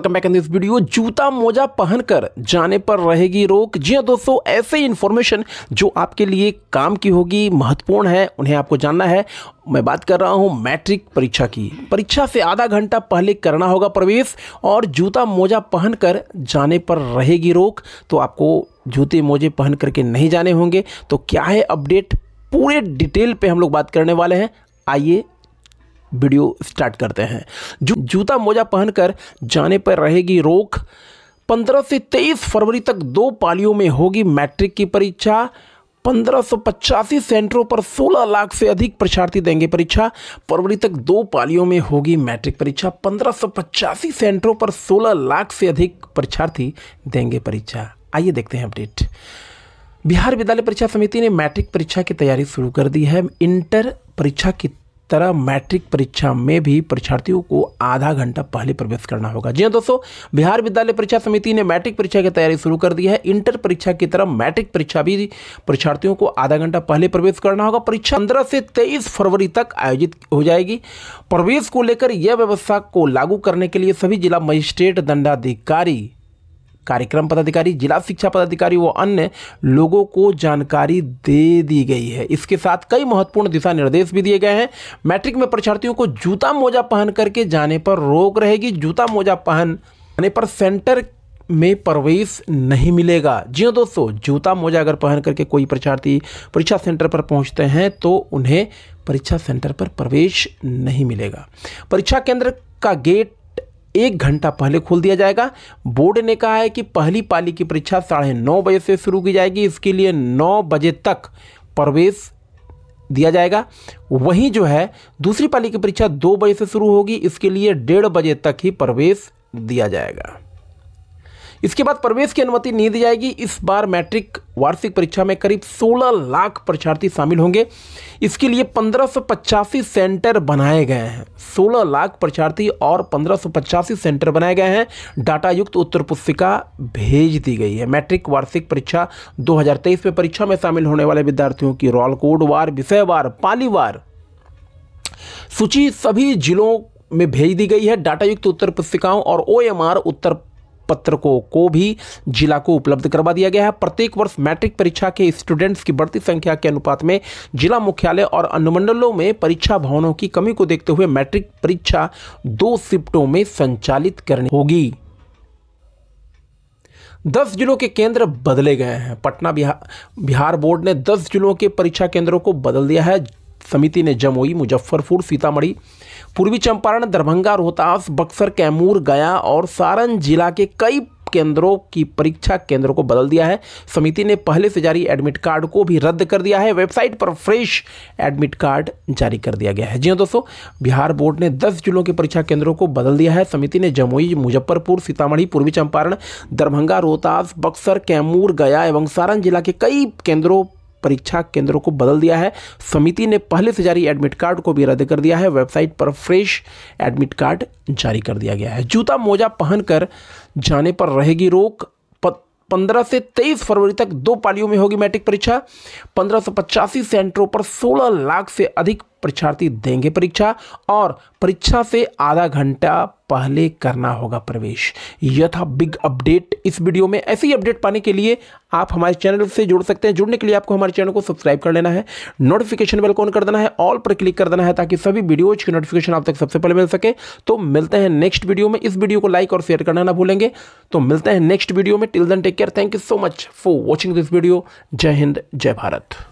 welcome back in this video जूता मोजा पहनकर जाने पर रहेगी रोक जी हाँ दोस्तों ऐसे इन्फॉर्मेशन जो आपके लिए काम की होगी महत्वपूर्ण है उन्हें आपको जानना है मैं बात कर रहा हूं मैट्रिक परीक्षा की परीक्षा से आधा घंटा पहले करना होगा प्रवेश और जूता मोजा पहनकर जाने पर रहेगी रोक तो आपको जूते मोजे पहन करके नहीं जाने होंगे तो क्या है अपडेट पूरे डिटेल पर हम लोग बात करने वाले हैं आइए वीडियो स्टार्ट करते हैं जू, जूता मोजा पहनकर जाने पर रहेगी रोक 15 से 23 फरवरी तक दो पालियों में होगी मैट्रिक की परीक्षा पंद्रह सेंटरों पर 16 लाख से अधिक परीक्षार्थी देंगे परीक्षा फरवरी तक दो पालियों में होगी मैट्रिक परीक्षा पंद्रह सेंटरों पर 16 लाख से अधिक परीक्षार्थी देंगे परीक्षा आइए देखते हैं अपडेट बिहार विद्यालय परीक्षा समिति ने मैट्रिक परीक्षा की तैयारी शुरू कर दी है इंटर परीक्षा की तरह मैट्रिक परीक्षा में भी परीक्षार्थियों को आधा घंटा पहले प्रवेश करना होगा जी हाँ दोस्तों बिहार विद्यालय परीक्षा समिति ने मैट्रिक परीक्षा की तैयारी शुरू कर दी है इंटर परीक्षा की तरह मैट्रिक परीक्षा भी परीक्षार्थियों को आधा घंटा पहले प्रवेश करना होगा परीक्षा पंद्रह से तेईस फरवरी तक आयोजित हो जाएगी प्रवेश को लेकर यह व्यवस्था को लागू करने के लिए सभी जिला मजिस्ट्रेट दंडाधिकारी कार्यक्रम पदाधिकारी जिला शिक्षा पदाधिकारी व अन्य लोगों को जानकारी दे दी गई है इसके साथ कई महत्वपूर्ण दिशा निर्देश भी दिए गए हैं मैट्रिक में परीक्षार्थियों को जूता मोजा पहन करके जाने पर रोक रहेगी जूता मोजा पहन जाने पर सेंटर में प्रवेश नहीं मिलेगा जी हाँ दोस्तों जूता मोजा अगर पहन करके कोई परीक्षार्थी परीक्षा सेंटर पर पहुंचते हैं तो उन्हें परीक्षा सेंटर पर प्रवेश नहीं मिलेगा परीक्षा केंद्र का गेट एक घंटा पहले खोल दिया जाएगा बोर्ड ने कहा है कि पहली पाली की परीक्षा साढ़े नौ बजे से शुरू की जाएगी इसके लिए नौ बजे तक प्रवेश दिया जाएगा वहीं जो है दूसरी पाली की परीक्षा दो बजे से शुरू होगी इसके लिए डेढ़ बजे तक ही प्रवेश दिया जाएगा इसके बाद प्रवेश की अनुमति नहीं दी जाएगी इस बार मैट्रिक वार्षिक परीक्षा में करीब 16 लाख परीक्षार्थी शामिल होंगे इसके लिए पंद्रह सेंटर बनाए गए हैं 16 लाख परीक्षार्थी और पंद्रह सेंटर बनाए गए हैं डाटा युक्त उत्तर पुस्तिका भेज दी गई है मैट्रिक वार्षिक परीक्षा 2023 में परीक्षा में शामिल होने वाले विद्यार्थियों की रोल वार विषयवार पालीवार सूची सभी जिलों में भेज दी गई है डाटा युक्त उत्तर पुस्तिकाओं और ओ उत्तर पत्रकों को भी जिला को उपलब्ध करवा दिया गया है प्रत्येक वर्ष मैट्रिक परीक्षा के स्टूडेंट्स की बढ़ती संख्या के अनुपात में जिला मुख्यालय और अनुमंडलों में परीक्षा भवनों की कमी को देखते हुए मैट्रिक परीक्षा दो शिफ्टों में संचालित करनी होगी दस जिलों के केंद्र बदले गए हैं पटना बिहार बिहार बोर्ड ने दस जिलों के परीक्षा केंद्रों को बदल दिया है समिति ने जमुई मुजफ्फरपुर सीतामढ़ी पूर्वी चंपारण दरभंगा रोहतास बक्सर कैमूर गया और सारण जिला के कई केंद्रों की परीक्षा केंद्रों को बदल दिया है समिति ने पहले से जारी एडमिट कार्ड को भी रद्द कर दिया है वेबसाइट पर फ्रेश एडमिट कार्ड जारी कर दिया गया है जी हाँ दोस्तों बिहार बोर्ड ने 10 जिलों के परीक्षा केंद्रों को बदल दिया है समिति ने जमुई मुजफ्फरपुर सीतामढ़ी पूर्वी चंपारण दरभंगा रोहतास बक्सर कैमूर गया एवं सारण जिला के कई केंद्रों परीक्षा केंद्रों को बदल दिया है समिति ने पहले से जारी एडमिट कार्ड को भी रद्द कर दिया है वेबसाइट पर फ्रेश एडमिट कार्ड जारी कर दिया गया है जूता मोजा पहनकर जाने पर रहेगी रोक पंद्रह से तेईस फरवरी तक दो पालियों में होगी मैट्रिक परीक्षा पंद्रह सौ पचासी सेंटरों पर सोलह लाख से अधिक परीक्षार्थी देंगे परीक्षा और परीक्षा से आधा घंटा पहले करना होगा प्रवेश यह था बिग अपडेट इस वीडियो में ऐसे अपडेट पाने के लिए आप हमारे चैनल से जुड़ सकते हैं जुड़ने के लिए आपको हमारे चैनल को सब्सक्राइब कर लेना है नोटिफिकेशन बेल को ऑन कर देना है ऑल पर क्लिक कर देना है ताकि सभी वीडियोज की नोटिफिकेशन आप तक सबसे पहले मिल सके तो मिलते हैं नेक्स्ट वीडियो में इस वीडियो को लाइक और शेयर करना ना भूलेंगे तो मिलते हैं नेक्स्ट वीडियो में till then take care thank you so much for watching this video Jai Hind जय भारत